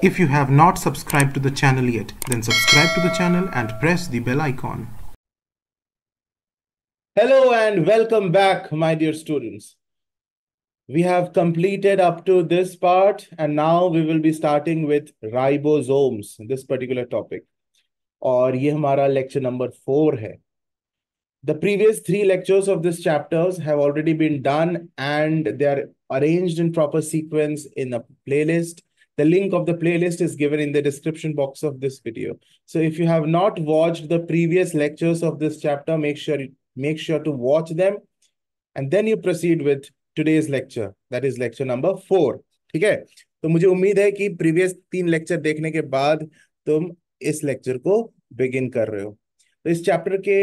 If you have not subscribed to the channel yet, then subscribe to the channel and press the bell icon. Hello and welcome back, my dear students. We have completed up to this part and now we will be starting with ribosomes, this particular topic. और ये हमारा lecture number four है. The previous three lectures of this chapters have already been done and they are arranged in proper sequence in a playlist The link of the playlist is given in the description box of this video. So if you have not watched the previous lectures of this chapter, make sure, make sure to watch them. And then you proceed with today's lecture. That is lecture number four. ठीक है तो मुझे उम्मीद है कि previous तीन lecture देखने के बाद तुम इस लेक्चर को बिगिन कर रहे हो तो इस चैप्टर के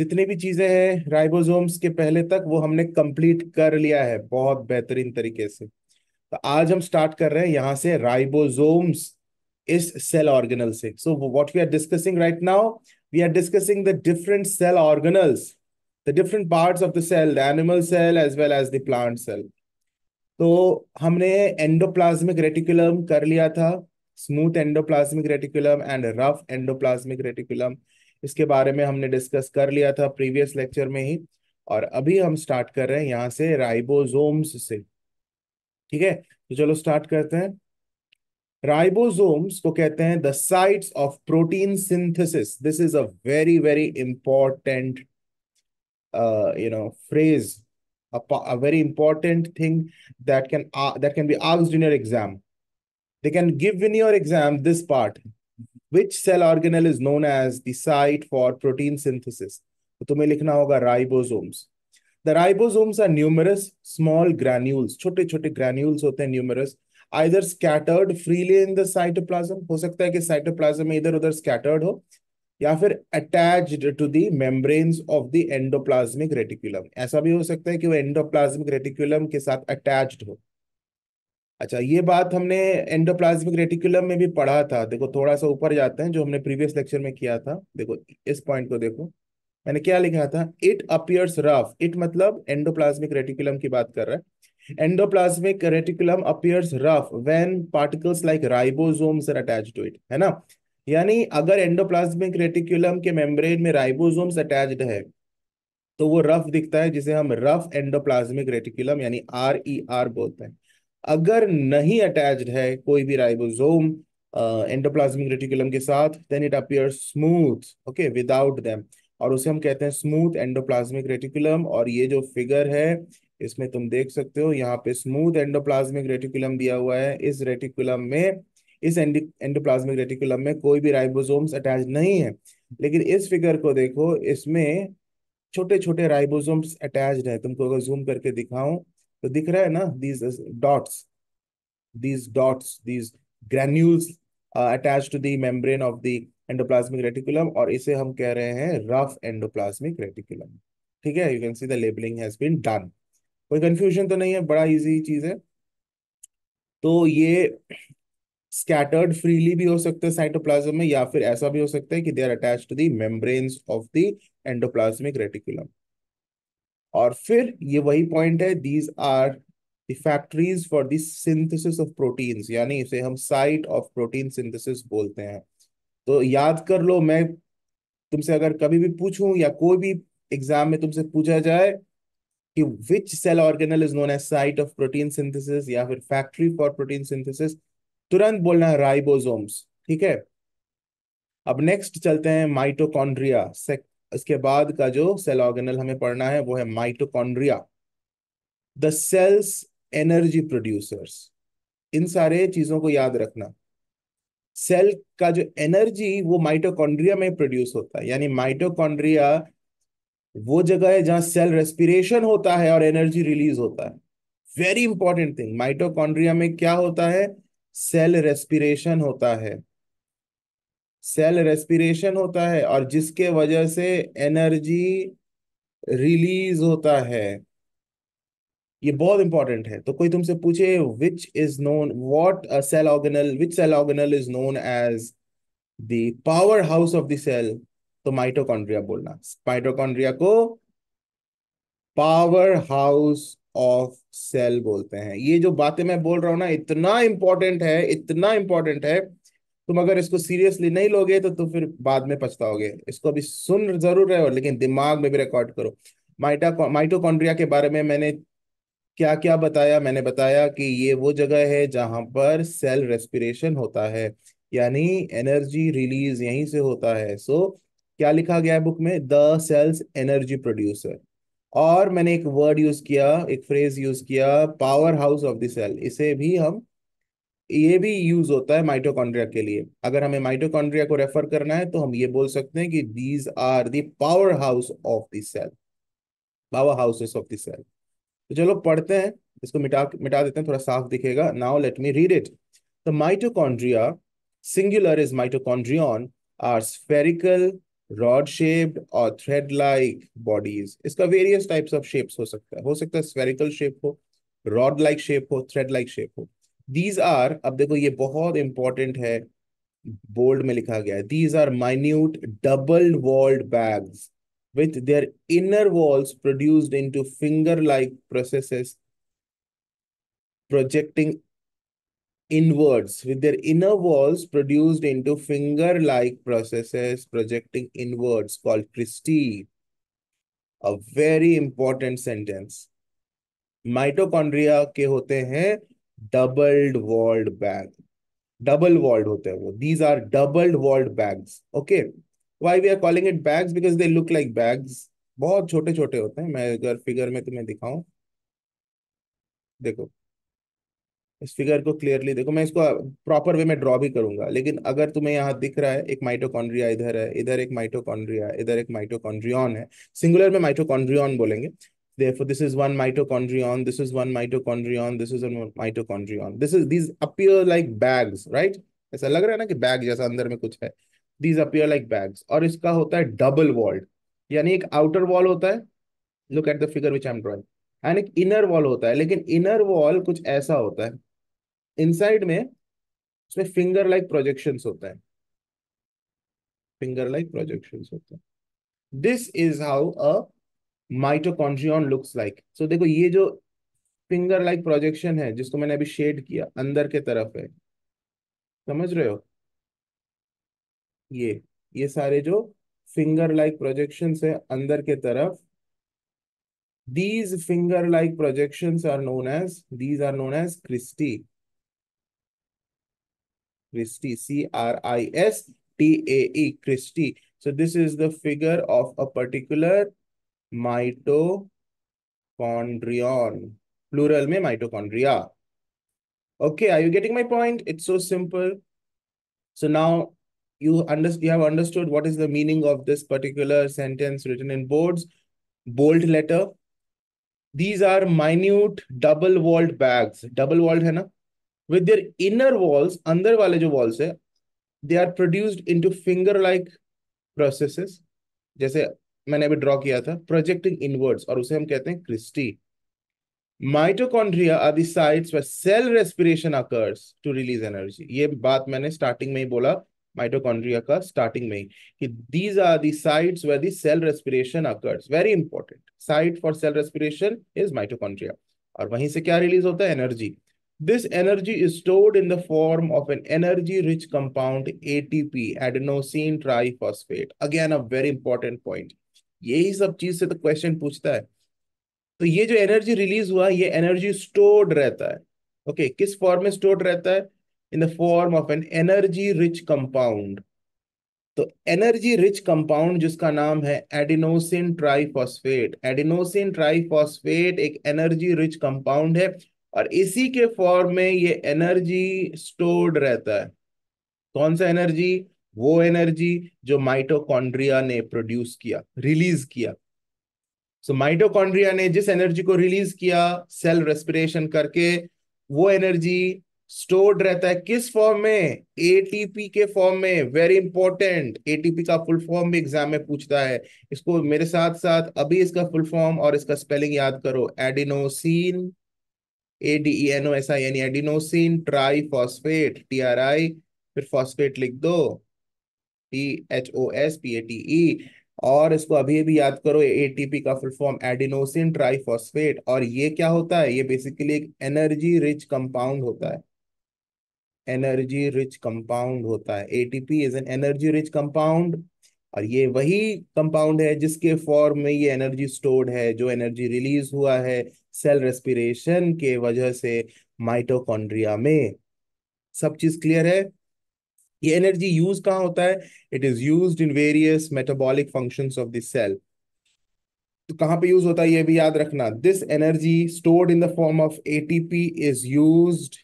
जितने भी चीजें हैं राइबोसोम्स के पहले तक वो हमने कंप्लीट कर लिया है बहुत बेहतरीन तरीके से तो आज हम स्टार्ट कर रहे हैं यहां से राइबोसोम्स इस सेल ऑर्गेनल से so what we are discussing right now we are discussing the different cell organelles the different parts of the cell the animal cell as well as the plant तो हमने endoplasmic reticulum कर लिया था smooth endoplasmic reticulum and rough endoplasmic reticulum इसके बारे में हमने discuss कर लिया था प्रीवियस लेक्चर में ही और अभी हम स्टार्ट कर रहे हैं यहाँ से राइबोसोम्स से ठीक है तो चलो स्टार्ट करते हैं राइबोसोम्स को कहते हैं the sites of protein synthesis this is a very very important you know phrase a very important thing that can that can be आग्स in your exam they can give in your exam this part which cell organelle is known as the site for protein synthesis तुम्हें लिखना होगा ribosomes the ribosomes are numerous small granules छोटे छोटे granules होते हैं numerous either scattered freely in the cytoplasm हो सकता है कि साइटोप्लाज्म में इधर उधर स्कैटर्ड हो या फिर attached to the membranes of the endoplasmic reticulum ऐसा भी हो सकता है कि वो एंडोप्लाज्मिक रेटिकुलम के साथ अटैच्ड हो अच्छा ये बात हमने एंडोप्लाज्मिक रेटिकुलम में भी पढ़ा था देखो थोड़ा सा ऊपर जाते हैं जो हमने प्रीवियस लेक्चर में किया था देखो इस पॉइंट को देखो मैंने क्या लिखा था इट अपियर्स रफ इट मतलब एंडोप्लाज्मिक रेटिकुलम की बात कर रहा है endoplasmic reticulum appears rough when particles like ribosomes are attach to it है ना यानी अगर एंडोप्लाज्मिक रेटिकुलम के मेम्ब्रेन में राइबोसोम्स अटैच्ड है तो वो रफ दिखता है जिसे हम रफ एंडोप्लाज्मिक रेटिकुलम यानी आर ई आर बोलते हैं अगर नहीं अटैच्ड है कोई भी राइबोसोम एंडोप्लाज्मिक रेटिकुलम के साथ then it appear smooth okay without them और उसे हम कहते हैं स्मूथ एंडोप्लाज्मिक रेटिकुलम और ये जो फिगर है इसमें तुम देख सकते हो यहाँ पे स्मूथ एंडोप्लाज्मिक रेटिकुलम दिया हुआ है इस रेटिकुलम में इस एंडोप्लाज्मिक रेटिकुलम में कोई भी राइबोसोम्स अटैच नहीं है लेकिन इस फिगर को देखो इसमें छोटे छोटे राइबोसोम्स अटैच है तुमको अगर जूम करके दिखाऊं तो दिख रहा है ना these dots these dots these granules attach to the membrane of the endoplasmic reticulum और इसे हम कह रहे हैं रफ एंडोप्लाज्मिक रेटिकुलम ठीक है you can see the labelling has been done कोई कंफ्यूजन तो नहीं है बड़ा इजी चीज है तो ये स्कैटर्ड फ्रीली भी हो सकते हैं साइटोप्लाज्म में या फिर ऐसा भी हो सकता है कि they are attach to the membranes of the endoplasmic reticulum और फिर ये वही पॉइंट है these are the factories for the synthesis of proteins यानी इसे हम साइट ऑफ प्रोटीन सिंथेसिस बोलते हैं तो याद कर लो मैं तुमसे अगर कभी भी पूछूं या कोई भी एग्जाम में तुमसे पूछा जाए कि which cell organelle is known as site of protein synthesis या फिर फैक्ट्री फॉर प्रोटीन सिंथेसिस तुरंत बोलना है राइबोसोम्स ठीक है अब नेक्स्ट चलते हैं माइटोकॉन्ड्रिया इसके बाद का जो सेल ऑर्गेनल हमें पढ़ना है वो है mitochondria the cell's energy producers इन सारे चीजों को याद रखना सेल का जो एनर्जी वो माइटोकॉन्ड्रिया में प्रोड्यूस होता है यानी माइटोकॉन्ड्रिया वो जगह है जहां सेल रेस्पिरेशन होता है और एनर्जी रिलीज होता है वेरी इंपॉर्टेंट थिंग माइटोकॉन्ड्रिया में क्या होता है सेल रेस्पिरेशन होता है सेल रेस्पिरेशन होता है और जिसके वजह से एनर्जी रिलीज होता है ये बहुत इंपॉर्टेंट है तो कोई तुमसे पूछे which is known what cell organelle which cell organelle is known as the powerhouse of the cell तो माइटोकॉन्ड्रिया बोलना माइटोकॉन्ड्रिया को पावर हाउस ऑफ सेल बोलते हैं ये जो बातें मैं बोल रहा हूं ना इतना इंपॉर्टेंट है इतना इंपॉर्टेंट है तुम अगर इसको सीरियसली नहीं लोगे तो तुम फिर बाद में पछताओगे इसको अभी सुन जरूर रहे हो लेकिन दिमाग में भी रिकॉर्ड करो माइटा माइटोकॉन्ड्रिया के बारे में मैंने क्या क्या बताया मैंने बताया कि ये वो जगह है जहां पर सेल रेस्पिरेशन होता है यानी एनर्जी रिलीज यहीं से होता है सो so, क्या लिखा गया है बुक में द सेल्स एनर्जी प्रोड्यूसर और मैंने एक वर्ड यूज किया एक फ्रेज यूज किया powerhouse of the cell इसे भी हम ये भी यूज होता है माइटोकॉन्ड्रिया के लिए अगर हमें माइटोकॉन्ड्रिया को रेफर करना है तो हम ये बोल सकते हैं कि these are powerhouse of the cell powerhouses of the cell तो चलो पढ़ते हैं इसको मिटा मिटा देते हैं थोड़ा साफ दिखेगा now let me read it the mitochondria singular is mitochondrion are spherical rod shaped और थ्रेड लाइक बॉडीज इसका वेरियस टाइप्स ऑफ शेप्स हो सकता है हो सकता है स्फेरिकल शेप हो रॉड लाइक शेप हो थ्रेड लाइक शेप हो दीज आर अब देखो ये बहुत इंपॉर्टेंट है बोल्ड में लिखा गया है these are minute double walled bags with their inner walls produced into finger-like processes projecting inwards with their inner walls produced into finger-like processes projecting inwards called cristae. A very important sentence. Mitochondria ke hote hain doubled walled bag. Double-walled hote hain वो these are doubled walled okay? Why we are calling it bags because they look like bags बहुत छोटे छोटे होते हैं मैं अगर figure में तुम्हें दिखाऊं देखो इस फिगर को क्लियरली देखो मैं इसको प्रॉपर वे में ड्रॉ भी करूंगा लेकिन अगर तुम्हें यहाँ दिख रहा है एक माइटोकॉन्ड्रिया इधर है इधर एक माइटोकॉन्ड्रिया इधर एक माइटोकॉन्ड्रियन है सिंगुलर में माइटोकॉन्ड्रियन बोलेंगे therefore this is one mitochondrion this is one mitochondrion this is a mitochondrion this is these appear like bags right aisa lag raha hai na ki bag jaisa andar mein kuch hai these appear like bags और इसका होता है double walled यानी एक outer wall होता है look at the figure which I am drawing and एक inner wall होता है लेकिन इनर वॉल कुछ ऐसा होता है इनसाइड में उसमें फिंगर लाइक प्रोजेक्शन होता है फिंगर लाइक प्रोजेक्शन होता है this is how a mitochondrion looks like so देखो ये जो फिंगर लाइक प्रोजेक्शन है जिसको मैंने अभी शेड किया अंदर के तरफ है समझ रहे हो ये ये सारे जो फिंगर लाइक प्रोजेक्शन है अंदर के तरफ these finger like projection are known as these are known as cristae cristae C R I S T A cristae so this is the figure of a particular mito mitochondrion plural में mitochondria okay I you getting my point it's so simple so now you under you have understood what is the meaning of this particular sentence written in boards bold letter these are minute double walled bags double walled hai na with their inner walls andar wale jo walls hai they are produced into finger like processes जैसे मैंने अभी draw किया था projecting inwards. और उसे हम कहते हैं cristae mitochondria are the sites where cell respiration occurs to release energy ये बात मैंने स्टार्टिंग में ही बोला mitochondria ka starting mein ki these are the sites where the cell respiration occurs very important site for cell respiration is mitochondria aur wahin se kya release hota hai energy this energy is stored in the form of an energy rich compound atp adenosine triphosphate again a very important point yahi sab cheez se the question puchta hai तो ये जो energy release हुआ ये energy stored रहता है okay okay, किस form में stored रहता है in the form of an energy rich compound तो एनर्जी रिच कंपाउंड जिसका नाम है एडिनोसिन ट्राइफॉस्फेट एडिनोसिन ट्राइफॉस्फेट एक एनर्जी रिच कंपाउंड है और इसी के फॉर्म में ये एनर्जी स्टोर्ड रहता है कौन सा एनर्जी वो एनर्जी जो माइटोकॉन्ड्रिया ने प्रोड्यूस किया रिलीज किया सो so, माइटोकॉन्ड्रिया ने जिस एनर्जी को रिलीज किया सेल रेस्पिरेशन करके वो एनर्जी स्टोर्ड रहता है किस फॉर्म में एटीपी के फॉर्म में वेरी इंपॉर्टेंट एटीपी का फुल फॉर्म भी एग्जाम में पूछता है इसको मेरे साथ साथ अभी इसका फुल फॉर्म और इसका स्पेलिंग याद करो adenosine A D N O S I यानी adenosine tri phosphate T R I फिर फॉस्फेट लिख दो T H O S P A T E और इसको अभी भी याद करो एटीपी का full form adenosine tri phosphate और ये क्या होता है ये बेसिकली एक एनर्जी रिच कंपाउंड होता है एनर्जी रिच कंपाउंड होता है ATP is an energy rich compound और ये वही कंपाउंड है जिसके फॉर्म में ये एनर्जी स्टोर्ड है जो एनर्जी रिलीज हुआ है सेल रेस्पिरेशन के वजह से माइटोकॉन्ड्रिया में सब चीज क्लियर है ये एनर्जी यूज कहाँ होता है it is use in various metabolic function of the cell तो कहाँ पे यूज होता है ये भी याद रखना this energy stored in the form of ATP is used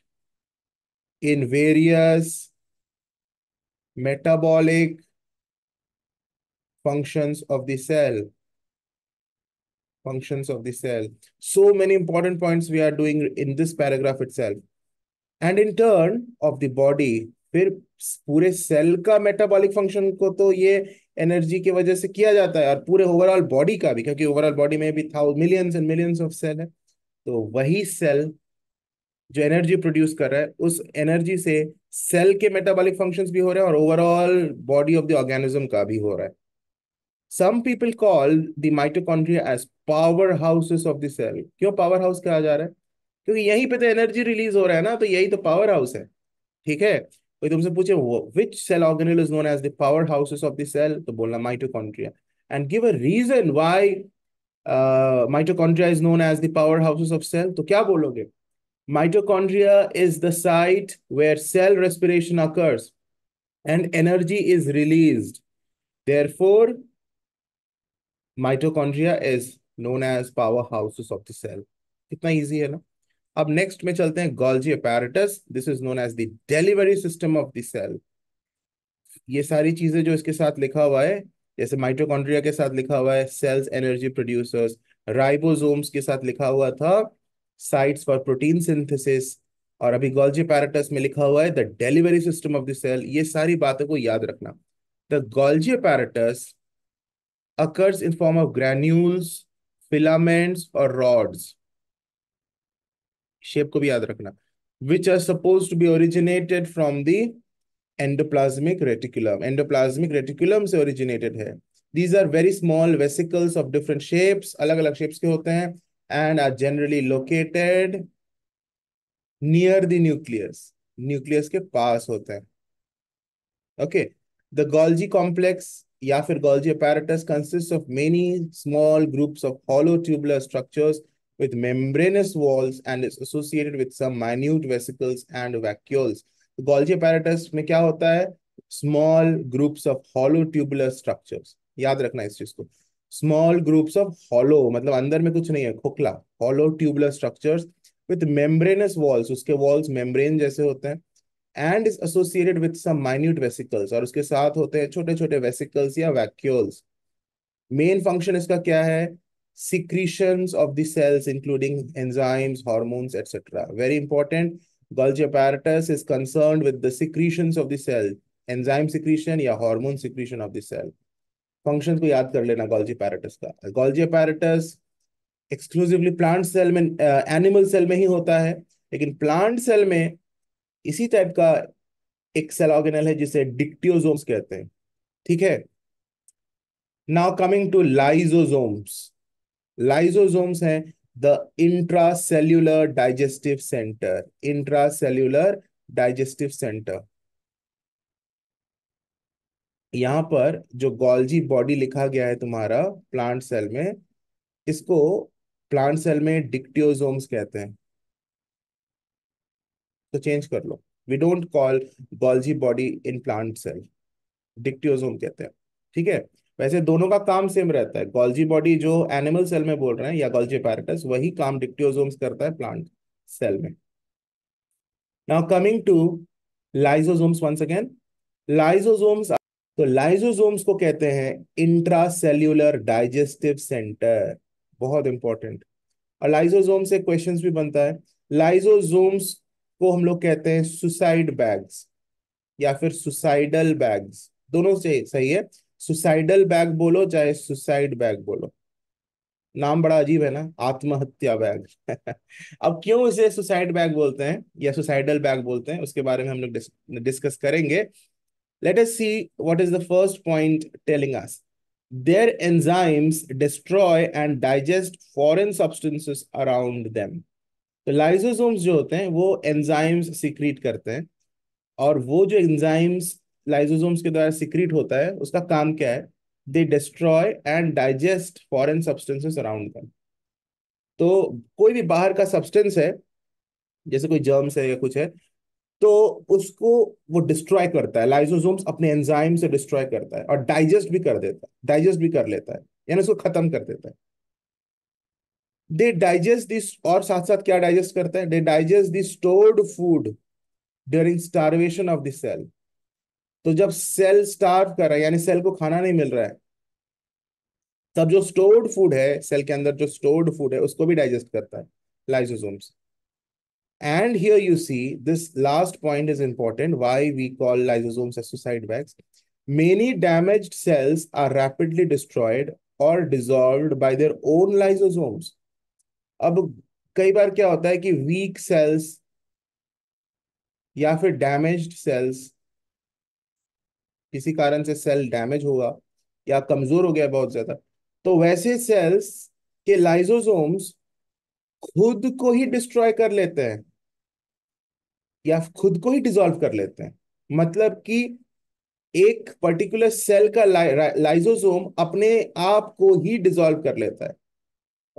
in various metabolic functions of the cell functions of the cell so many important points we are doing in this paragraph itself and in turn of the body फिर पूरे cell का metabolic function को तो ये energy के वजह से किया जाता है और पूरे ओवरऑल बॉडी का भी क्योंकि ओवरऑल बॉडी में भी था millions and millions of cell है तो वही सेल जो एनर्जी प्रोड्यूस कर रहा है उस एनर्जी से सेल के मेटाबॉलिक फंक्शंस भी हो रहे हैं और overall body of the organism का भी हो रहा है some people call the mitochondria as powerhouses of the cell क्यों पावर हाउस कहा जा रहा है क्योंकि यहीं पे तो एनर्जी रिलीज हो रहा है ना तो यही तो पावर हाउस है ठीक है कोई तुमसे पूछे which cell organelle is known as the powerhouses of the cell तो बोलना mitochondria and give a reason why mitochondria is known as the powerhouses of cell तो क्या बोलोगे Mitochondria is the site where cell respiration occurs and energy is released. Therefore, mitochondria is known as powerhouses of the cell. कितना easy है ना? अब next में chalte hain Golgi apparatus. This is known as the delivery system of the cell. Ye sari cheeze jo iske साथ likha hua hai, jaise mitochondria ke साथ likha hua hai, cells energy producers, ribosomes ke साथ likha hua tha, sites for protein synthesis और अभी Golgi apparatus में लिखा हुआ है the delivery system of the cell ये सारी बातों को याद रखना the Golgi apparatus occurs in form of granules filaments और रॉड्स शेप को भी याद रखना which are suppose to be originated from the endoplasmic reticulum endoplasmic reticulum से ओरिजिनेटेड है these are very small vesicles of different shapes अलग अलग shapes के होते हैं and are generally located near the nucleus. Nucleus के पास होते हैं Okay, the Golgi complex या फिर Golgi apparatus consists of many small groups of hollow tubular structures with membranous walls and is associated with some minute vesicles and vacuoles. The Golgi apparatus में क्या होता है Small groups of hollow tubular structures. याद रखना इस चीज को small groups of hollow मतलब अंदर में कुछ नहीं है खोखला hollow tubeless structures with membranous walls उसके वॉल्स मेम्ब्रेन जैसे होते हैं and is associated with some minute vesicles और उसके साथ होते हैं छोटे छोटे वेसिकल्स या वैक्यूल्स मेन फंक्शन इसका क्या है secretions of the cells including enzymes hormones etcetera very important Golgi apparatus is concern with the secretions of the cell enzyme secretion या hormone secretion of the cell function को याद कर लेना Golgi apparatus का Golgi apparatus exclusively plant cell में animal uh, cell में ही होता है लेकिन प्लांट सेल में इसी टाइप का एक सेल ऑर्गेनल है जिसे डिक्टियोजोम्स कहते हैं ठीक है now coming to lysosomes lysosomes हैं the cellular digestive centre intracellular digestive centre यहाँ पर जो गोल्जी बॉडी लिखा गया है तुम्हारा प्लांट सेल में इसको प्लांट सेल में डिक्टियोजोम्स कहते हैं तो चेंज कर लो we don't call Golgi body in plant cell dictyosome कहते हैं ठीक है वैसे दोनों का काम सेम रहता है गोल्जी बॉडी जो एनिमल सेल में बोल रहे हैं या गोल्जी पैरटस वही काम डिक्टियोजोम्स करता है प्लांट सेल में now coming to lysosomes once again lysosomes तो लाइजोजोम्स को कहते हैं इंट्रासेल्यूलर डाइजेस्टिव सेंटर बहुत इंपॉर्टेंट और लाइजोजोम से क्वेश्चन भी बनता है लाइजोजोम्स को हम लोग कहते हैं सुसाइड बैग्स या फिर सुसाइडल बैग्स दोनों से सही है सुसाइडल बैग बोलो चाहे सुसाइड बैग बोलो नाम बड़ा अजीब है ना आत्महत्या बैग अब क्यों इसे सुसाइड बैग बोलते हैं या सुसाइडल बैग बोलते हैं उसके बारे में हम लोग डिस्कस करेंगे Let us see what is the first point telling us. Their enzymes destroy and digest foreign substances around them. तो लाइजोसोम्स जो होते हैं वो एंजाइम्स सिक्रीट करते हैं और वो जो एंजाइम्स लाइजोसोम्स के द्वारा सिक्रीट होता है उसका काम क्या है they destroy and digest foreign substances around them तो कोई भी बाहर का सब्सटेंस है जैसे कोई जर्म्स है या कुछ है तो उसको वो डिस्ट्रॉय करता है लाइजोजोम्स अपने एंजाइम से डिस्ट्रॉय करता है और डाइजेस्ट भी कर देता है डाइजेस्ट भी कर लेता है यानी उसको खत्म कर देता है दे डाइजेस्ट दिस और साथ साथ क्या डाइजेस्ट करते हैं they digest the stored food during starvation of the cell तो जब सेल स्टार्व कर रहा है यानी सेल को खाना नहीं मिल रहा है तब जो स्टोर्ड फूड है सेल के अंदर जो स्टोर्ड फूड है उसको भी डाइजेस्ट करता है से And here you see this last point is important, why we call lysosomes as suicide bags. Many damaged cells are rapidly destroyed or dissolved by their own lysosomes. अब कई बार क्या होता है कि weak cells या फिर damaged cells किसी कारण से cell damage होगा या कमजोर हो गया बहुत ज्यादा तो वैसे cells के lysosomes खुद को ही destroy कर लेते हैं या खुद को ही डिजोल्व कर लेते हैं मतलब कि एक पर्टिकुलर सेल का लाइजोसोम अपने आप को ही डिजोल्व कर लेता है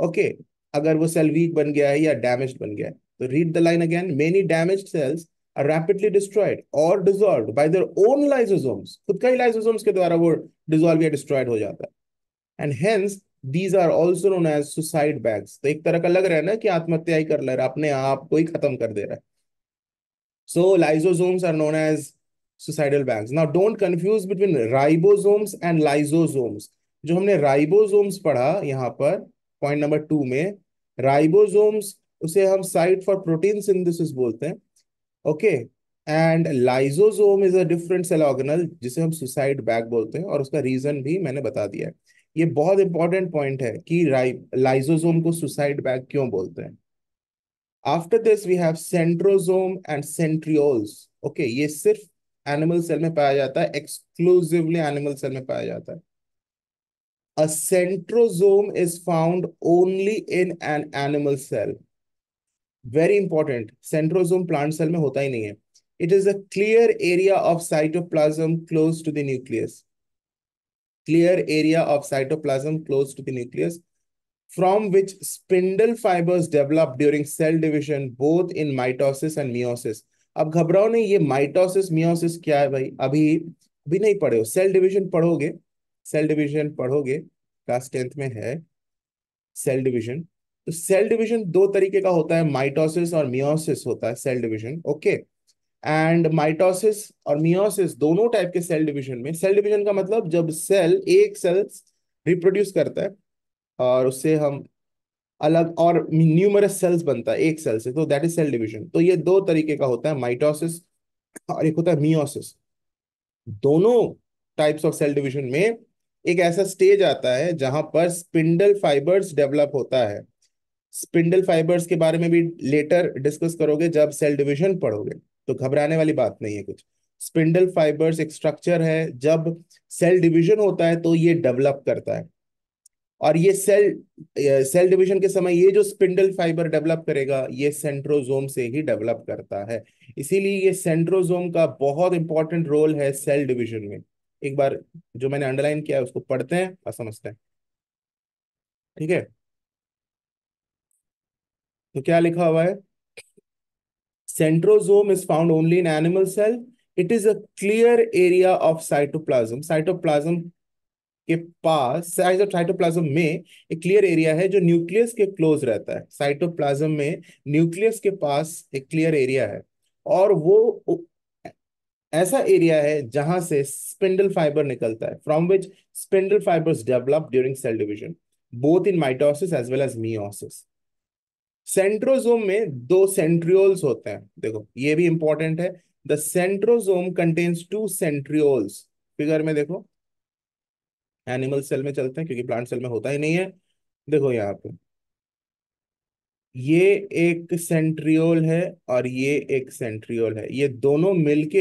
ओके okay, अगर वो सेल वीक बन गया है या डैमेज बन गया है तो read the line again many damage cells are rapidly destroyed और dissolve by their own lysosomes खुद का ही लाइजोसोम्स के द्वारा वो डिजोल्व या डिस्ट्रॉयड हो जाता है and hence these are also known as suicide bags तो एक तरह का लग रहा है ना कि आत्महत्या ही कर ले रहा है अपने आप को ही खत्म कर दे रहा है So lysosomes are known as suicidal banks. Now don't confuse between ribosomes and lysosomes. जो हमने ribosomes पढ़ा यहाँ पर point number टू में ribosomes उसे हम site for protein synthesis बोलते हैं okay and lysosome is a different cell organelle जिसे हम suicide bag बोलते हैं और उसका reason भी मैंने बता दिया है ये बहुत इंपॉर्टेंट पॉइंट है कि लाइजोजोम को सुसाइड बैग क्यों बोलते हैं after this we have centrosome and centrioles okay ये सिर्फ एनिमल सेल में पाया जाता है एक्सक्लूसिवली एनिमल सेल में पाया जाता है a centrosome is found only in an animal cell very important centrosome plant cell में होता ही नहीं है it is a clear area of cytoplasm close to the nucleus clear area of cytoplasm close to the nucleus from which spindle fibers develop during cell division both in mitosis and meiosis अब घबराओ नहीं ये mitosis meiosis क्या है भाई अभी अभी नहीं पढ़े हो सेल डिवीजन पढ़ोगे सेल डिवीजन पढ़ोगे क्लास टेंथ में है सेल डिवीजन तो सेल डिवीजन दो तरीके का होता है माइटोसिस और मियोसिस होता है cell division okay and mitosis और मियोसिस दोनों टाइप के सेल डिवीजन में सेल डिवीजन का मतलब जब सेल एक सेल रिप्रोड्यूस करता है और उससे हम अलग और न्यूमरस सेल्स बनता है एक सेल से तो दैट इज सेल डिवीजन तो ये दो तरीके का होता है माइटोसिस और एक होता है मियोसिस दोनों टाइप्स ऑफ सेल डिवीजन में एक ऐसा स्टेज आता है जहां पर स्पिंडल फाइबर्स डेवलप होता है स्पिंडल फाइबर्स के बारे में भी लेटर डिस्कस करोगे जब सेल डिवीजन पढ़ोगे तो घबराने वाली बात नहीं है कुछ स्पिंडल फाइबर्स एक स्ट्रक्चर है जब सेल डिवीजन होता है तो ये डेवलप करता है और ये सेल सेल डिवीजन के समय ये जो स्पिंडल फाइबर डेवलप करेगा ये सेंट्रोजोम से ही डेवलप करता है इसीलिए ये सेंट्रोजोम का बहुत इंपॉर्टेंट रोल है सेल डिवीजन में एक बार जो मैंने अंडरलाइन किया है उसको पढ़ते हैं और समझते हैं ठीक है तो क्या लिखा हुआ है centrosome is found only in animal cell it is a clear area of cytoplasm cytoplasm के पास साइटोप्लाज्म में एक क्लियर एरिया है जो न्यूक्लियस के क्लोज रहता है साइटोप्लाज्म में न्यूक्लियस के पास एक क्लियर एरिया है और वो ऐसा एरिया है जहां से स्पिंडल फाइबर निकलता है from which spindle fibres develop during cell division both in mitosis as well as meiosis centrosome में दो सेंट्रियोल्स होते हैं देखो ये भी इंपॉर्टेंट है the centrosome contains two centrioles figure में देखो एनिमल सेल में चलते हैं क्योंकि प्लांट सेल में होता ही नहीं है देखो यहाँ पे ये एक सेंट्रियोल है और ये एक सेंट्रियोल है ये दोनों मिलके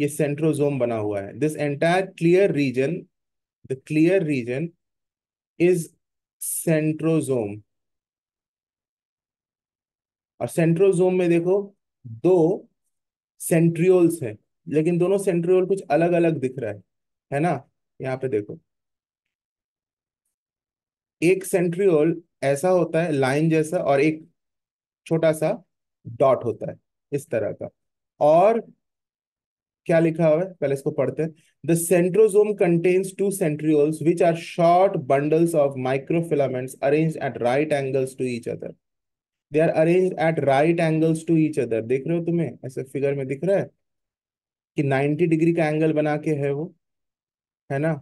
ये सेंट्रोजोम बना हुआ है this entire clear region the clear region is centrosome और सेंट्रोजोम में देखो दो सेंट्रियोल्स है लेकिन दोनों सेंट्रियोल कुछ अलग अलग दिख रहा है है ना यहाँ पे देखो एक सेंट्रियोल ऐसा होता है लाइन जैसा और एक छोटा सा डॉट होता है इस तरह का और क्या लिखा हुआ है पहले इसको पढ़ते हैं the centrosome contains two centrioles which are short bundles of microfilaments arrange at right angles to each other they are arrange at right angles to each other देख रहे हो तुम्हें ऐसे फिगर में दिख रहा है कि 90 डिग्री का एंगल बना के है वो है ना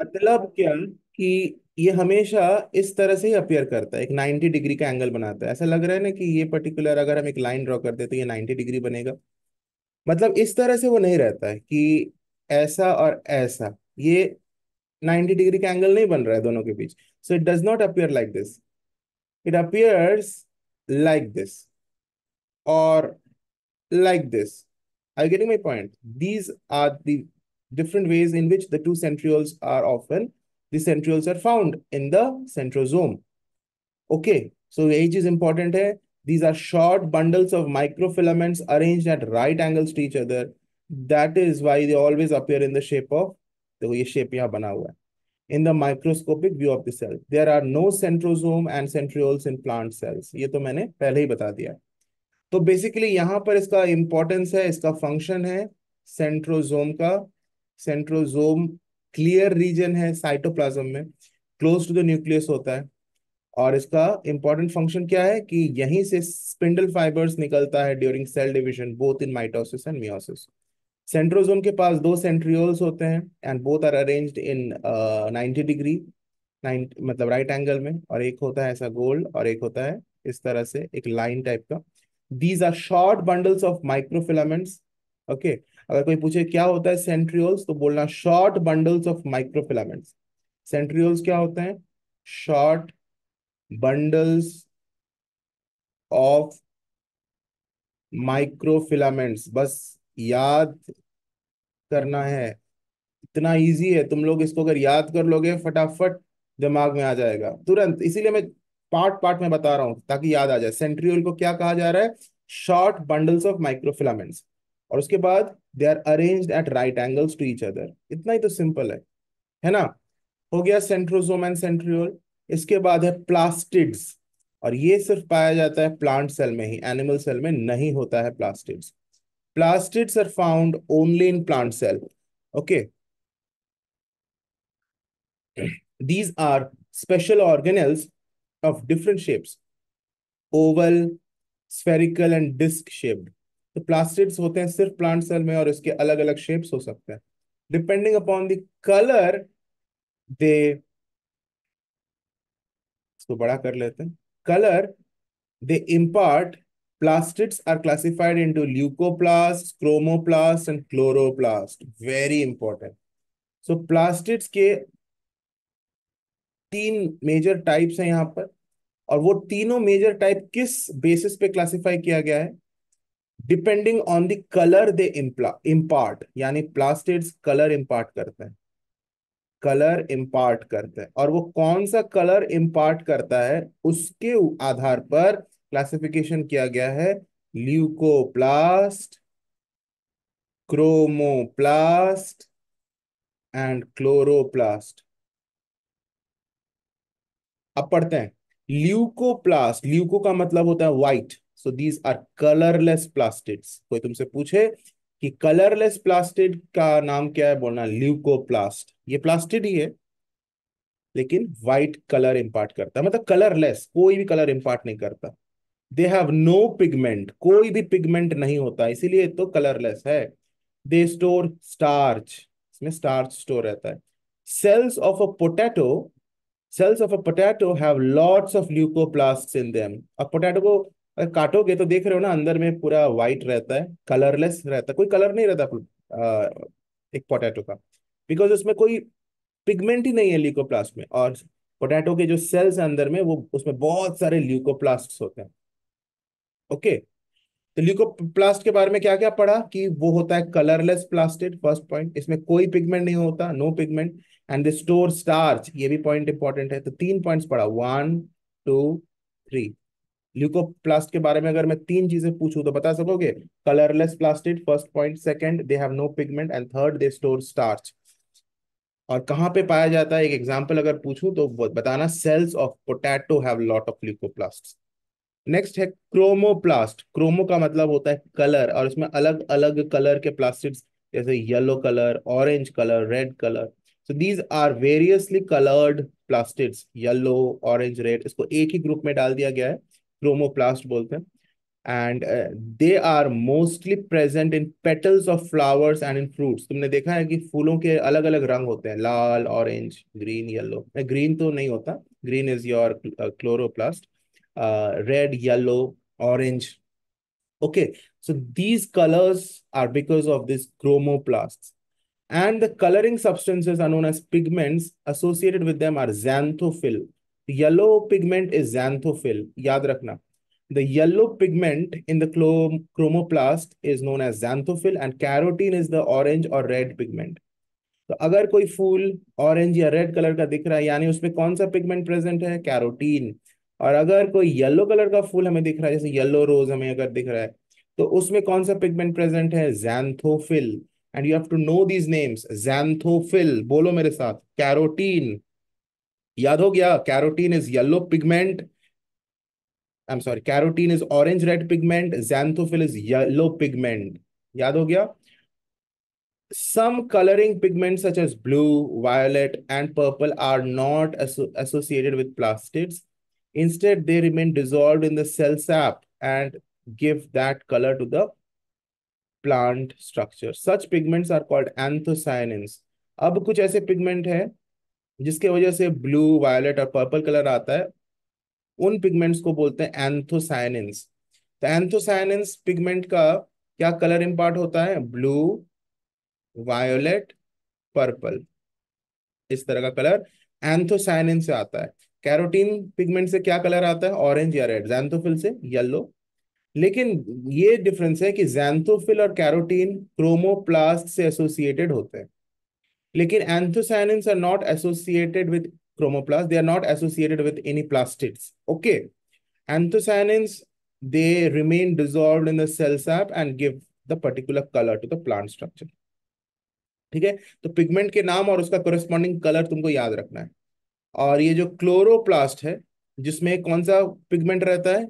मतलब क्या कि ये हमेशा इस तरह से ही अपियर करता है एक 90 डिग्री का एंगल बनाता है ऐसा लग रहा है ना कि ये पर्टिकुलर अगर हम एक लाइन ड्रॉ करते तो ये 90 डिग्री बनेगा मतलब इस तरह से वो नहीं रहता है कि ऐसा और ऐसा ये 90 डिग्री का एंगल नहीं बन रहा है दोनों के बीच so it does not appear like this it appears like this और like this I getting my point these are the different ways in which the two centrioles are often, the centrioles are found in the centrosome. Okay, so age is important here. These are short bundles of microfilaments arranged at right angles to each other. That is why they always appear in the shape of, देखो ये shape यहाँ बना हुआ है. In the microscopic view of the cell, there are no centrosome and centrioles in plant cells. ये तो मैंने पहले ही बता दिया. So basically यहाँ पर इसका importance है, इसका function है, centrosome का सेंट्रोजोम क्लियर रीजन है साइटोप्लाज्म में क्लोज टू द न्यूक्लियस होता है और इसका इंपॉर्टेंट फंक्शन क्या है कि यहीं से स्पिंडल फाइबर्स निकलता है during cell division both in mitosis and meiosis centrosome के पास दो सेंट्रियोल्स होते हैं and both are arranged in ninety degree मतलब राइट right एंगल में और एक होता है ऐसा गोल्ड और एक होता है इस तरह से एक लाइन टाइप का these are short bundles of microfilaments okay अगर कोई पूछे क्या होता है सेंट्रियोल्स तो बोलना short bundles of microfilaments centrioles क्या होते हैं शॉर्ट बंडल्स ऑफ माइक्रोफिलामेंट्स बस याद करना है इतना इजी है तुम लोग इसको अगर याद कर लोगे फटाफट दिमाग में आ जाएगा तुरंत इसीलिए मैं पार्ट पार्ट में बता रहा हूं ताकि याद आ जाए सेंट्रियोल को क्या कहा जा रहा है शॉर्ट बंडल्स ऑफ माइक्रोफिलामेंट्स और उसके बाद they are arrange at right angles to each other इतना ही तो सिंपल है है ना हो गया सेंट्रोजोम एंड सेंट्रियोल इसके बाद है प्लास्टिड्स और ये सिर्फ पाया जाता है प्लांट सेल में ही एनिमल सेल में नहीं होता है plastids plastids are found only in plant cell okay these are special organelles of different shapes oval spherical and disc shaped तो प्लास्टिड्स होते हैं सिर्फ प्लांट सेल में और इसके अलग अलग शेप्स हो सकते हैं depending upon the colour they इसको बड़ा कर लेते हैं colour they impart plastids are classified into leucoplast chromoplast and chloroplast very important so plastids के तीन मेजर टाइप्स हैं यहां पर और वो तीनों मेजर टाइप किस बेसिस पे क्लासिफाई किया गया है depending on the colour they impart यानी प्लास्टिड्स कलर इम्पार्ट करते हैं कलर इम्पार्ट करते हैं और वो कौन सा कलर इम्पार्ट करता है उसके आधार पर क्लासिफिकेशन किया गया है ल्यूकोप्लास्ट क्रोमोप्लास्ट एंड क्लोरोप्लास्ट अब पढ़ते हैं ल्यूकोप्लास्ट ल्यूको का मतलब होता है white so these are colourless plastids कोई तुमसे पूछे कि कलरलेस प्लास्टिड का नाम क्या है बोलना ल्यूकोप्लास्ट ये प्लास्टिड ही है लेकिन व्हाइट कलर इंपार्ट करता है मतलब कलरलेस कोई भी कलर इंपार्ट नहीं करता दे हैव नो पिगमेंट कोई भी पिगमेंट नहीं होता इसीलिए तो कलरलेस है दे स्टोर स्टार्च इसमें स्टार्च स्टोर रहता है cells of a potato cells of a potato have lots of leucoplasts in them अब पोटैटो को अगर काटोगे तो देख रहे हो ना अंदर में पूरा व्हाइट रहता है कलरलेस रहता है कोई कलर नहीं रहता एक पोटैटो का बिकॉज उसमें कोई पिगमेंट ही नहीं है ल्यूकोप्लास्ट में और पोटैटो के जो सेल्स हैं अंदर में वो उसमें बहुत सारे ल्यूकोप्लास्ट होते हैं ओके तो ल्यूकोप्लास्ट के बारे में क्या क्या पढ़ा कि वो होता है कलरलेस प्लास्टिड फर्स्ट पॉइंट इसमें कोई पिगमेंट नहीं होता no pigment and they store starch ये भी पॉइंट इंपॉर्टेंट है तो तीन पॉइंट्स पढ़ा वन टू थ्री ल्यूकोप्लास्ट के बारे में अगर मैं तीन चीजें पूछूं तो बता सकोगे colourless plastid first point second they have no pigment and third they store starch और कहां पे पाया जाता है एक एग्जाम्पल अगर पूछूं तो बताना cells of potato have lot of leucoplast next है क्रोमोप्लास्ट क्रोमो का मतलब होता है कलर और इसमें अलग अलग कलर के प्लास्टिक जैसे yellow colour orange colour red colour so these are variously coloured plastids yellow orange red इसको एक ही ग्रुप में डाल दिया गया है क्रोमोप्लास्ट बोलते हैं and they are mostly present in petals of flowers and in fruits तुमने देखा है कि फूलों के अलग अलग रंग होते हैं लाल ऑरेंज ग्रीन येलो ग्रीन तो नहीं होता green is your chloroplast red yellow orange okay so these colours are because of this chromoplast and the colouring substances are known as pigments associated with them are xanthophyll yellow pigment is xanthophyll याद रखना yellow pigment in the chlo chromoplast is known as xanthophyll and carotene is the orange और red pigment तो अगर कोई फूल orange या red colour का दिख रहा है यानी उसमें कौन सा पिगमेंट प्रेजेंट है कैरोटीन और अगर कोई येलो कलर का फूल हमें दिख रहा है जैसे येलो रोज हमें अगर दिख रहा है तो उसमें कौन सा पिगमेंट प्रेजेंट है xanthophyll and you have to know these names xanthophyll बोलो मेरे साथ कैरोटीन याद हो गया carotene is yellow pigment I am sorry carotene is orange red pigment xanthophyll is yellow pigment याद हो गया some colouring pigment such as blue violet and purple are not associated with plastics instead they remain dissolve in the cell sap and give that colour to the plant structure such pigment are called anthocyanins अब कुछ ऐसे pigment है जिसके वजह से blue violet और purple colour आता है उन पिगमेंट्स को बोलते हैं एंथोसाइनिन्स तो एंथोसाइनिन्स पिगमेंट का क्या कलर इम्पार्ट होता है ब्लू वायोलेट पर्पल इस तरह का कलर एंथोसाइनिन से आता है कैरोटीन पिगमेंट से क्या कलर आता है ऑरेंज या रेड जैंथोफिल से येलो लेकिन ये डिफरेंस है कि जैंथोफिल और कैरोटीन क्रोमोप्लास्ट से एसोसिएटेड होते हैं लेकिन anthocyanin are not associated with chromoplast they are not associated with any plastids okay anthocyanin they remain dissolve in the cell sap and give the particular colour to the plant structure ठीक है तो pigment के नाम और उसका corresponding colour तुमको याद रखना है और ये जो क्लोरोप्लास्ट है जिसमें कौन सा पिगमेंट रहता है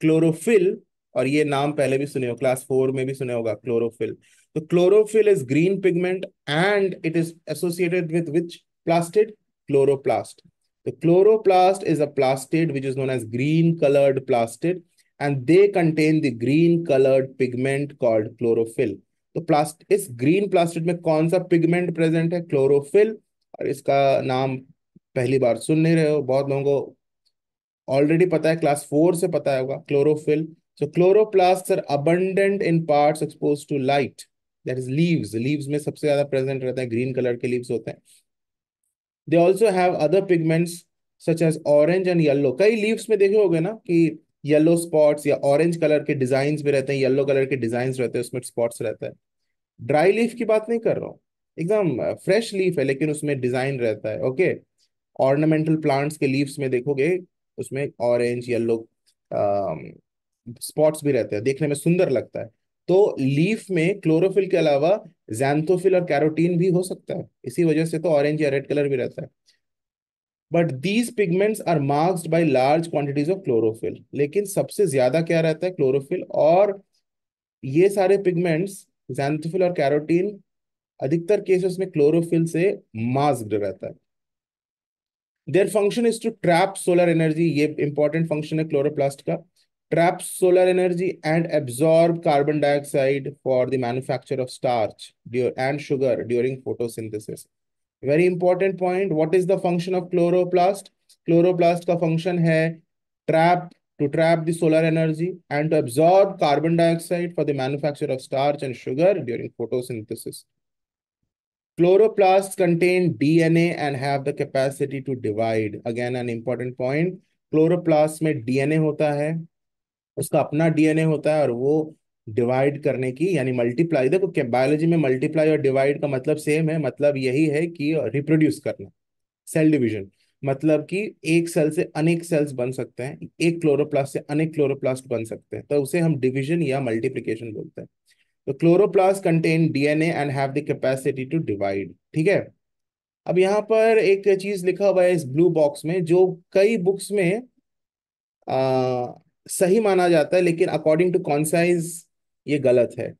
क्लोरोफिल और ये नाम पहले भी सुने हो क्लास फोर में भी सुने होगा chlorophyll The chlorophyll is green pigment and it is associated with which plastid? Chloroplast. The chloroplast is a plastid which is known as green colored plastid and they contain the green colored pigment called chlorophyll. The plast is green plastid. में कौन सा pigment present है chlorophyll और इसका नाम पहली बार सुन नहीं रहे हो बहुत लोगों को ऑलरेडी पता है क्लास फोर से पता होगा chlorophyll so chloroplast are abundant in parts expose to that is leaves leaves में सबसे ज्यादा प्रेजेंट रहता है ग्रीन कलर के लीव्स होते हैं they also have other pigments such as orange and yellow कई लीव्स में देखे गए ना कि येलो स्पॉट्स या ऑरेंज कलर के डिजाइन भी रहते हैं येलो कलर के डिजाइन रहते हैं उसमें स्पॉट्स रहते हैं ड्राई लीफ की बात नहीं कर रहा हूँ एकदम फ्रेश लीफ है लेकिन उसमें डिजाइन रहता है ओके ऑर्नामेंटल प्लांट्स के लीव्स में देखोगे उसमें ऑरेंज येलो स्पॉट्स भी रहते हैं देखने में सुंदर लगता है तो लीफ में क्लोरोफिल के अलावा जैंथोफिल और कैरोटीन भी हो सकता है इसी वजह से तो ऑरेंज या रेड कलर भी रहता है but these pigments are marks by large quantities of chlorophyll लेकिन सबसे ज्यादा क्या रहता है क्लोरोफिल और ये सारे पिगमेंट्स जैंथोफिल और कैरोटीन अधिकतर केसेस में क्लोरोफिल से मास्क्ड रहता है their function is to trap solar energy ये इंपॉर्टेंट फंक्शन है क्लोरोप्लास्ट का traps solar energy and absorb carbon dioxide for the manufacture of starch and sugar during photosynthesis. Very important point. What is the function of chloroplast? Chloroplast ka function hai trap to trap the solar energy and to absorb carbon dioxide for the manufacture of starch and sugar during photosynthesis. Chloroplasts contain DNA and have the capacity to divide. Again, an important point. Chloroplast में DNA hota है उसका अपना DNA होता है और वो divide करने की यानी मल्टीप्लाई देखो क्या बायोलॉजी में मल्टीप्लाई और डिवाइड का मतलब सेम है मतलब यही है कि रिप्रोड्यूस करना सेल डिविजन मतलब कि एक सेल से अनेक सेल्स बन सकते हैं एक क्लोरोप्लास्ट से अनेक क्लोरोप्लास्ट बन सकते हैं तो उसे हम डिविजन या मल्टीप्लीकेशन बोलते हैं तो chloroplast contain DNA and have the capacity to divide ठीक है अब यहाँ पर एक चीज लिखा हुआ है इस ब्लू बॉक्स में जो कई बुक्स में सही माना जाता है लेकिन अकॉर्डिंग टू कॉन्साइज ये गलत है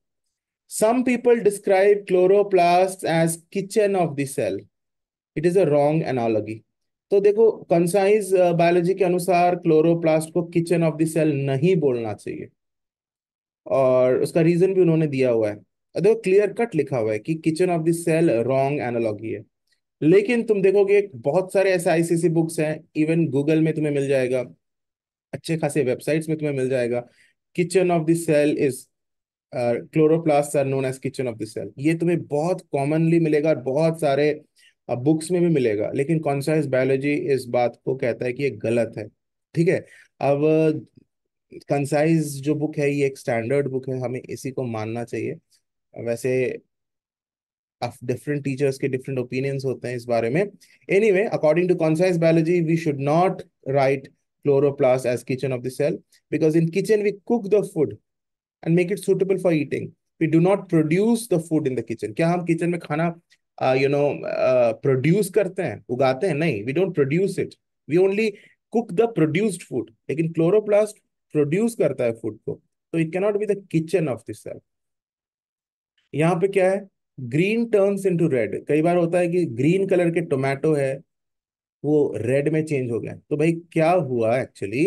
some people describe chloroplast as kitchen of the cell it is a wrong analogy तो देखो कंसाइज बायोलॉजी uh, के अनुसार क्लोरोप्लास्ट को किचन ऑफ द सेल नहीं बोलना चाहिए और उसका रीजन भी उन्होंने दिया हुआ है देखो क्लियर कट लिखा हुआ है कि kitchen of the cell wrong analogy है लेकिन तुम देखोगे बहुत सारे ऐसे आईसीसी बुक्स हैं इवन गूगल में तुम्हें मिल जाएगा अच्छे खासे वेबसाइट्स में तुम्हें मिल जाएगा kitchen of the cell is chloroplast are known as kitchen of the cell ये तुम्हें बहुत कॉमनली मिलेगा और बहुत सारे बुक्स में भी मिलेगा लेकिन कॉन्साइज बायोलॉजी इस बात को कहता है कि ये गलत है ठीक है अब कंसाइज जो बुक है ये एक स्टैंडर्ड बुक है हमें इसी को मानना चाहिए वैसे डिफरेंट टीचर्स के डिफरेंट ओपिनियंस होते हैं इस बारे में anyway according to Concise Biology we should not write chloroplast as kitchen of the cell because in kitchen we cook the food and make it suitable for eating. We do not produce the food in the kitchen. क्या हम kitchen में खाना you know produce करते हैं उगाते हैं नहीं we don't produce it we only cook the produced food लेकिन क्लोरोप्लास्ट प्रोड्यूस करता है फूड को तो it cannot be the kitchen of this cell यहाँ पे क्या है ग्रीन टर्न्स इनटू रेड कई बार होता है कि ग्रीन कलर के टोमेटो है वो रेड में चेंज हो गया तो भाई क्या हुआ एक्चुअली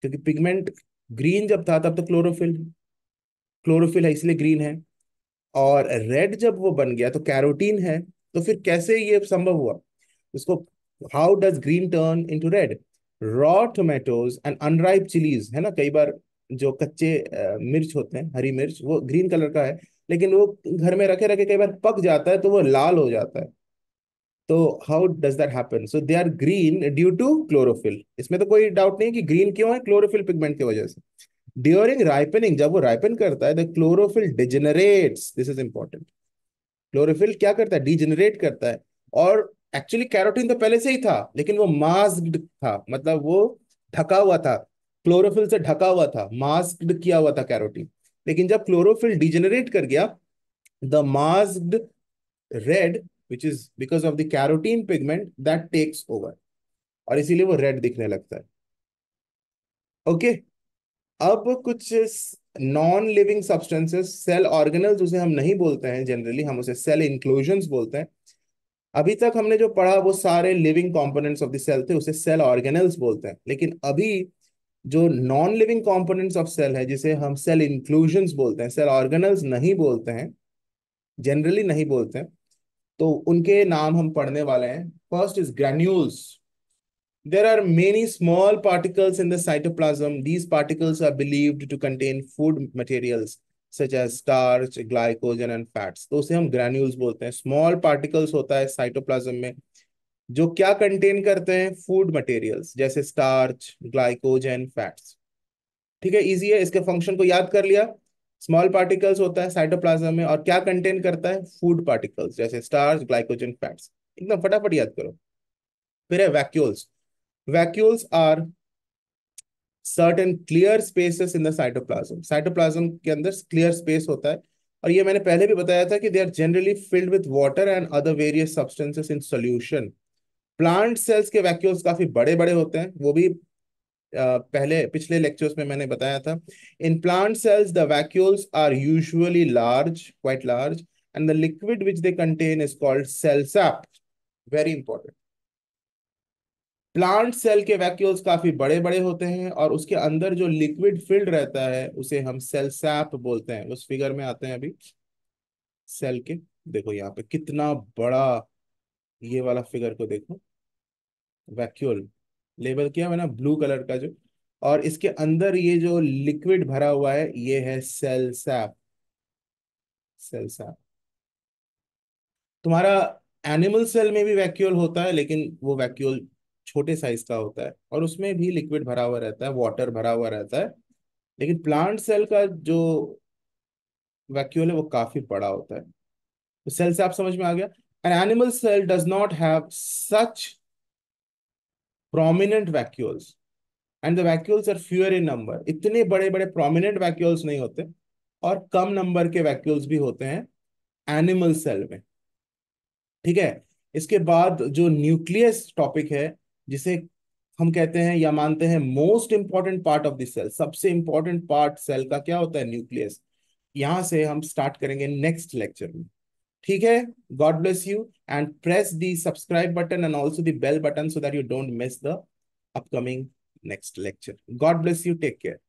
क्योंकि पिगमेंट ग्रीन जब था तब तो क्लोरोफिल क्लोरोफिल है इसलिए ग्रीन है और रेड जब वो बन गया तो कैरोटीन है तो फिर कैसे ये संभव हुआ इसको how does green turn to red raw tomatoes and unripe chillies है ना कई बार जो कच्चे मिर्च होते हैं हरी मिर्च वो ग्रीन कलर का है लेकिन वो घर में रखे रखे कई बार पक जाता है तो वो लाल हो जाता है तो how does that happen so they are green due to chlorophyll इसमें तो कोई डाउट नहीं कि ग्रीन क्यों है क्लोरोफिल पिगमेंट की वजह से ड्यूरिंग राइपनिंग जब वो राइपन करता है the chlorophyll degenerates this is important chlorophyll क्या करता है डिजेनरेट करता है और एक्चुअली कैरोटीन तो पहले से ही था लेकिन वो मास्क्ड था मतलब वो ढका हुआ था क्लोरोफिल से ढका हुआ था मास्क्ड किया हुआ था कैरोटीन लेकिन जब क्लोरोफिल डिजेनरेट कर गया the masked red which is because of the carotene pigment that takes over और इसीलिए वो रेड दिखने लगता है ओके okay? अब कुछ non living substances cell organelle उसे हम नहीं बोलते हैं जनरली हम उसे सेल इंक्लूजन बोलते हैं अभी तक हमने जो पढ़ा वो सारे living components of the cell थे उसे सेल ऑर्गेनल्स बोलते हैं लेकिन अभी जो non living components of cell है जिसे हम सेल इंक्लूजन बोलते हैं सेल ऑर्गेनल्स नहीं बोलते हैं जनरली नहीं बोलते हैं तो उनके नाम हम पढ़ने वाले हैं first is granules there are many small particles in the cytoplasm these particles are believe to contain food materials such as starch glycogen and fats तो उसे हम ग्रेन्यूल्स बोलते हैं स्मॉल पार्टिकल्स होता है साइटोप्लाज्म में जो क्या कंटेन करते हैं फूड मटेरियल्स जैसे स्टार्च ग्लाइकोजन फैट्स ठीक है इजी है इसके फंक्शन को याद कर लिया स्मॉल पार्टिकल्स होता है साइटोप्लाज्म में और क्या कंटेन करता है फूड पार्टिकल्स जैसे स्टार्च ग्लाइकोजन फैट्स एकदम फटाफट याद करो फिर है vacuoles vacuoles are certain clear spaces in the cytoplasm cytoplasm के अंदर क्लियर स्पेस होता है और ये मैंने पहले भी बताया था कि they are generally filled with water and other various substances in solution plant cells के वैक्यूल्स काफी बड़े बड़े होते हैं वो भी पहले पिछले लेक्चर्स में मैंने बताया था in plant cells the vacuoles are usually large quite large and the liquid which they contain is called cell sap very important plant cell के वैक्यूल्स काफी बड़े बड़े होते हैं और उसके अंदर जो लिक्विड फिल्ड रहता है उसे हम सेल सैप बोलते हैं उस फिगर में आते हैं अभी सेल के देखो यहाँ पे कितना बड़ा ये वाला फिगर को देखो वैक्यूल लेबल किया हुआ है ना ब्लू कलर का जो और इसके अंदर ये जो लिक्विड भरा हुआ है ये है सेल सैप सेल सैप तुम्हारा एनिमल सेल में भी वैक्यूल होता है लेकिन वो वैक्यूल छोटे साइज का होता है और उसमें भी लिक्विड भरा हुआ रहता है वाटर भरा हुआ रहता है लेकिन प्लांट सेल का जो वैक्यूल है वो काफी बड़ा होता है तो सेल सैप समझ में आ गया an animal cell does not have such prominent vacuoles and the vacuoles are fewer in number इतने बड़े बड़े प्रोमिनेंट वैक्यूल्स नहीं होते और कम नंबर के वैक्यूल्स भी होते हैं एनिमल सेल में ठीक है इसके बाद जो न्यूक्लियस टॉपिक है जिसे हम कहते हैं या मानते हैं most important part of the cell सबसे इंपॉर्टेंट पार्ट सेल का क्या होता है न्यूक्लियस यहां से हम स्टार्ट करेंगे नेक्स्ट लेक्चर में Okay, God bless you and press the subscribe button and also the bell button so that you don't miss the upcoming next lecture. God bless you. Take care.